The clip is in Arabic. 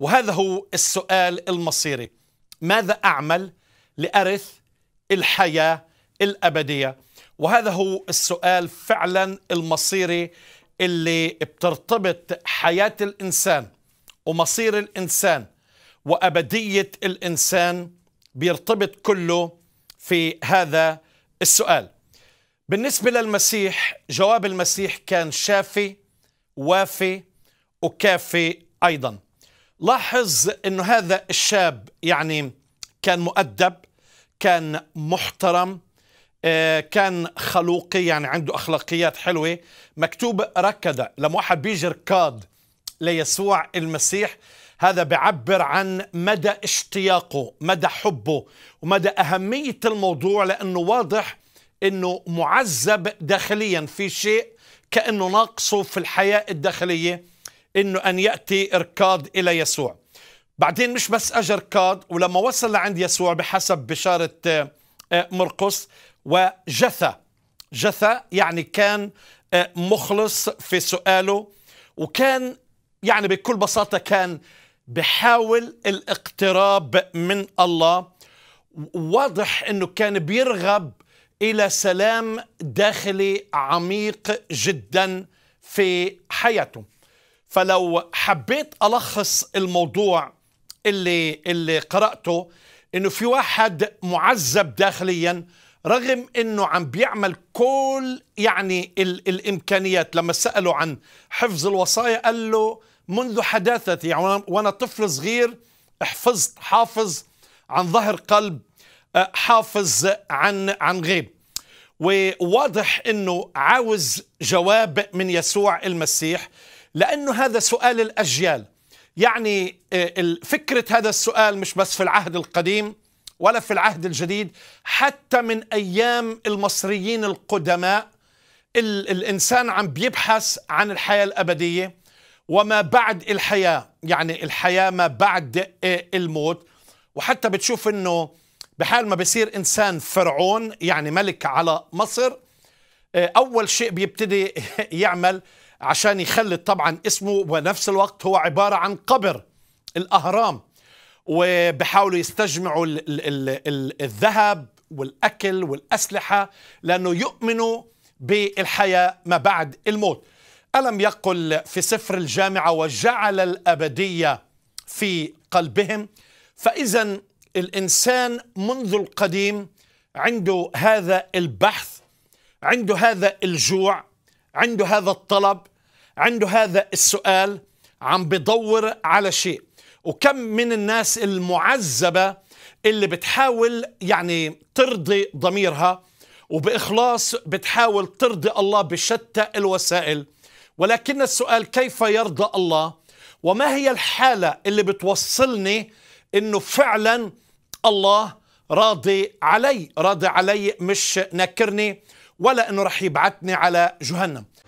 وهذا هو السؤال المصيري ماذا أعمل لأرث الحياة الأبدية وهذا هو السؤال فعلا المصيري اللي بترتبط حياة الإنسان ومصير الإنسان وأبدية الإنسان بيرتبط كله في هذا السؤال بالنسبة للمسيح جواب المسيح كان شافي وافي وكافي أيضا لاحظ انه هذا الشاب يعني كان مؤدب كان محترم آه، كان خلوقي يعني عنده أخلاقيات حلوة مكتوب ركض لما واحد بيجي ركاد ليسوع المسيح هذا بيعبر عن مدى اشتياقه مدى حبه ومدى أهمية الموضوع لأنه واضح أنه معذب داخليا في شيء كأنه ناقصه في الحياة الداخلية انه ان ياتي اركاد الى يسوع بعدين مش بس اجى اركاد ولما وصل لعند يسوع بحسب بشاره آه، مرقس وجثى جثى يعني كان آه، مخلص في سؤاله وكان يعني بكل بساطه كان بحاول الاقتراب من الله واضح انه كان بيرغب الى سلام داخلي عميق جدا في حياته فلو حبيت ألخص الموضوع اللي اللي قرأته إنه في واحد معذب داخلياً رغم انه عم بيعمل كل يعني ال الامكانيات لما سالوا عن حفظ الوصايا قال له منذ حداثتي يعني وانا طفل صغير حفظت حافظ عن ظهر قلب حافظ عن عن غيب وواضح انه عاوز جواب من يسوع المسيح لأنه هذا سؤال الأجيال يعني آه، فكرة هذا السؤال مش بس في العهد القديم ولا في العهد الجديد حتى من أيام المصريين القدماء الإنسان عم بيبحث عن الحياة الأبدية وما بعد الحياة يعني الحياة ما بعد آه، الموت وحتى بتشوف أنه بحال ما بصير إنسان فرعون يعني ملك على مصر آه، أول شيء بيبتدي يعمل عشان يخلد طبعا اسمه ونفس الوقت هو عبارة عن قبر الأهرام وبحاولوا يستجمعوا الـ ال ال الذهب والأكل والأسلحة لأنه يؤمنوا بالحياة ما بعد الموت ألم يقل في سفر الجامعة وجعل الأبدية في قلبهم فإذا الإنسان منذ القديم عنده هذا البحث عنده هذا الجوع عنده هذا الطلب عنده هذا السؤال عم بدور على شيء وكم من الناس المعذبة اللي بتحاول يعني ترضي ضميرها وبإخلاص بتحاول ترضي الله بشتى الوسائل ولكن السؤال كيف يرضى الله وما هي الحالة اللي بتوصلني انه فعلا الله راضي علي راضي علي مش ناكرني ولا انه رح يبعثني على جهنم